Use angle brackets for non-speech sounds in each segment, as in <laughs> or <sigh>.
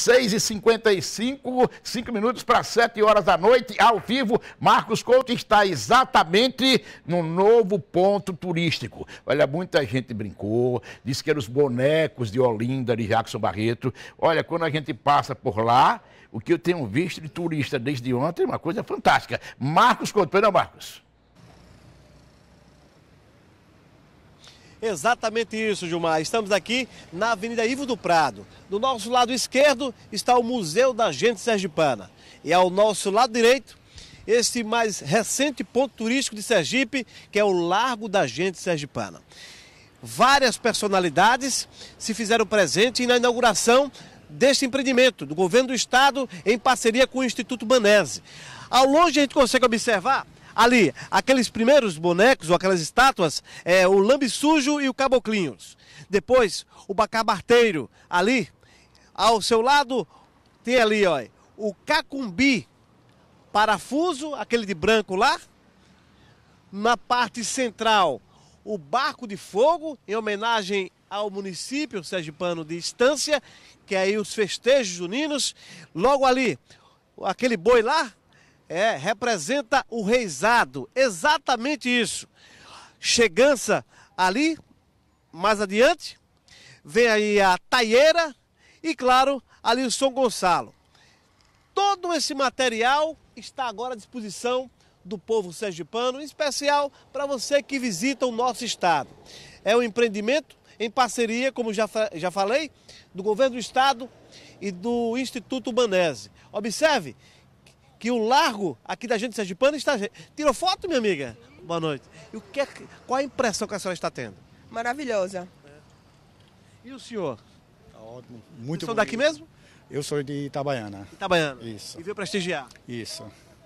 6h55, 5 minutos para 7 horas da noite, ao vivo. Marcos Couto está exatamente no novo ponto turístico. Olha, muita gente brincou, disse que eram os bonecos de Olinda, de Jackson Barreto. Olha, quando a gente passa por lá, o que eu tenho visto de turista desde ontem é uma coisa fantástica. Marcos Couto, perdão, Marcos. Exatamente isso, Gilmar. Estamos aqui na Avenida Ivo do Prado. Do nosso lado esquerdo está o Museu da Gente Sergipana. E ao nosso lado direito, este mais recente ponto turístico de Sergipe, que é o Largo da Gente Sergipana. Várias personalidades se fizeram presente na inauguração deste empreendimento do governo do estado em parceria com o Instituto Banese. Ao longe a gente consegue observar ali aqueles primeiros bonecos ou aquelas estátuas, é, o Lambe Sujo e o Caboclinhos. Depois, o Bacabarteiro, ali, ao seu lado, tem ali, ó, o Cacumbi, parafuso, aquele de branco lá. Na parte central, o Barco de Fogo, em homenagem ao município sergipano de Estância, que é aí os festejos juninos. Logo ali, aquele boi lá, é, representa o reizado, exatamente isso. Chegança ali, mais adiante, vem aí a Taieira e, claro, ali o São Gonçalo. Todo esse material está agora à disposição do povo sergipano, em especial para você que visita o nosso estado. É um empreendimento em parceria, como já, já falei, do governo do estado e do Instituto Banese. Observe que o largo aqui da gente Sergipana está. Tirou foto, minha amiga? Boa noite. E o que é... qual a impressão que a senhora está tendo? Maravilhosa. É. E o senhor? Está ótimo. Muito bom. daqui mesmo? Eu sou de Itabaiana. Itabaiana. Isso. E veio prestigiar. Isso.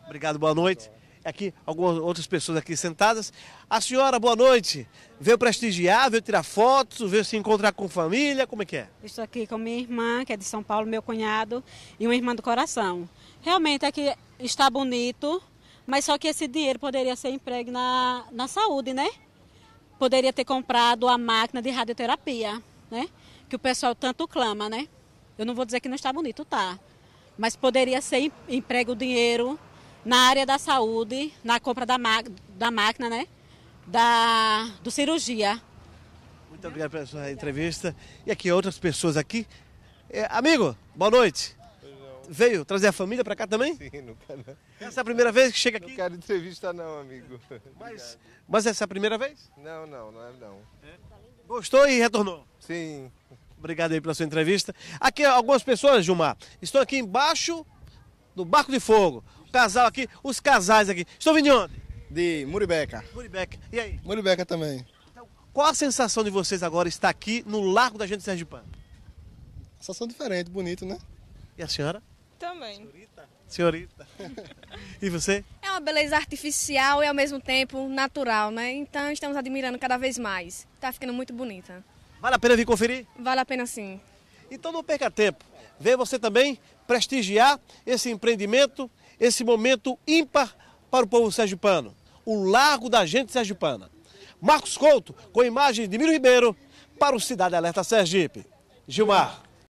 Obrigado, boa noite aqui algumas outras pessoas aqui sentadas. A senhora, boa noite. Veio prestigiar, veio tirar fotos, veio se encontrar com família, como é que é? Estou aqui com minha irmã, que é de São Paulo, meu cunhado e uma irmã do coração. Realmente aqui é está bonito, mas só que esse dinheiro poderia ser emprego na, na saúde, né? Poderia ter comprado a máquina de radioterapia, né? Que o pessoal tanto clama, né? Eu não vou dizer que não está bonito, tá? Mas poderia ser emprego o dinheiro na área da saúde, na compra da, da máquina, né? Da, do cirurgia. Muito obrigado pela sua entrevista. E aqui outras pessoas aqui. É, amigo, boa noite. Veio trazer a família para cá também? Sim, nunca não. Essa é a primeira vez que chega aqui? Não quero entrevista não, amigo. Mas, mas essa é a primeira vez? Não, não, não é não. É. Gostou e retornou? Sim. Obrigado aí pela sua entrevista. Aqui algumas pessoas, Gilmar, estão aqui embaixo do barco de fogo casal aqui, os casais aqui. Estou vindo de onde? De Muribeca. Muribeca. E aí? Muribeca também. Então, qual a sensação de vocês agora estar aqui no Largo da Gente Sérgio Pan? Sensação diferente, bonito, né? E a senhora? Também. Senhorita. Senhorita. <laughs> e você? É uma beleza artificial e ao mesmo tempo natural, né? Então estamos admirando cada vez mais. Está ficando muito bonita. Vale a pena vir conferir? Vale a pena sim. Então não perca tempo. Vem você também prestigiar esse empreendimento esse momento ímpar para o povo sergipano, o Largo da Gente Sergipana. Marcos Couto, com imagens de Miro Ribeiro, para o Cidade Alerta Sergipe. Gilmar.